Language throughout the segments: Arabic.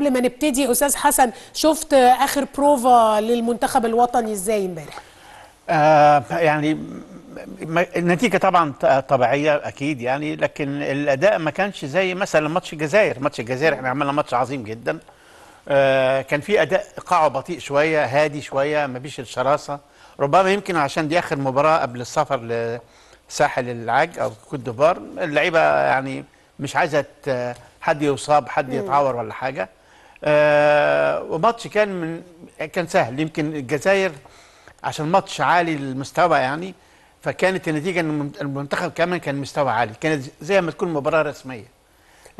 قبل ما نبتدي استاذ حسن شفت اخر بروفا للمنتخب الوطني ازاي امبارح آه يعني النتيجه طبعا طبيعيه اكيد يعني لكن الاداء ما كانش زي مثلا ماتش الجزائر ماتش الجزائر احنا عملنا ماتش عظيم جدا آه كان في اداء ايقاعه بطيء شويه هادي شويه ما فيش الشراسه ربما يمكن عشان دي اخر مباراه قبل السفر لساحل العاج او كوت ديفوار اللعيبه يعني مش عايزه حد يصاب حد يتعور ولا حاجه آه، وماتش كان من كان سهل يمكن الجزائر عشان ماتش عالي المستوى يعني فكانت النتيجه ان المنتخب كمان كان مستوى عالي كانت زي ما تكون مباراه رسميه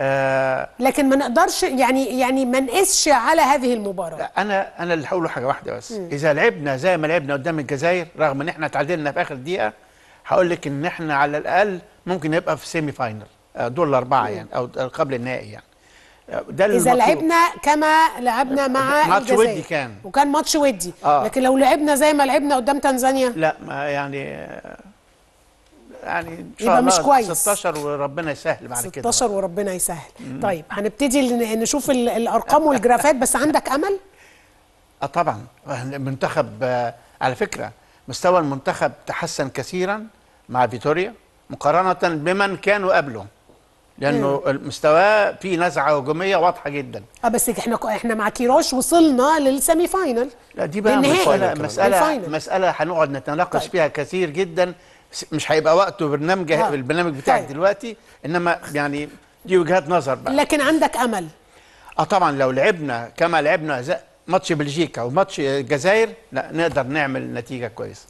آه لكن ما نقدرش يعني يعني ما نقسش على هذه المباراه انا انا اللي هقوله حاجه واحده بس م. اذا لعبنا زي ما لعبنا قدام الجزائر رغم ان احنا اتعادلنا في اخر دقيقه هقول لك ان احنا على الاقل ممكن نبقى في سيمي فاينل آه، دور الاربعه م. يعني او قبل النهائي يعني ده اذا لعبنا كما لعبنا مع ماتش ودي كان وكان ماتش ودي آه. لكن لو لعبنا زي ما لعبنا قدام تنزانيا لا ما يعني يعني ان شاء يبقى الله مش كويس 16 وربنا يسهل بعد كده 16 وربنا يسهل طيب هنبتدي نشوف الارقام والجرافات بس عندك امل اه طبعا المنتخب آه، على فكره مستوى المنتخب تحسن كثيرا مع فيتوريا مقارنه بمن كانوا قبله لانه إيه. مستواه في نزعه هجوميه واضحه جدا اه بس احنا احنا مع كيروش وصلنا للسيمي فاينل لا دي بقى مساله مساله مساله هنقعد نتناقش طيب. فيها كثير جدا مش هيبقى وقته برنامج آه. طيب. البرنامج بتاعك طيب. دلوقتي انما يعني دي وجهات نظر بقى لكن عندك امل اه طبعا لو لعبنا كما لعبنا ماتش بلجيكا وماتش الجزائر لا نقدر نعمل نتيجه كويسه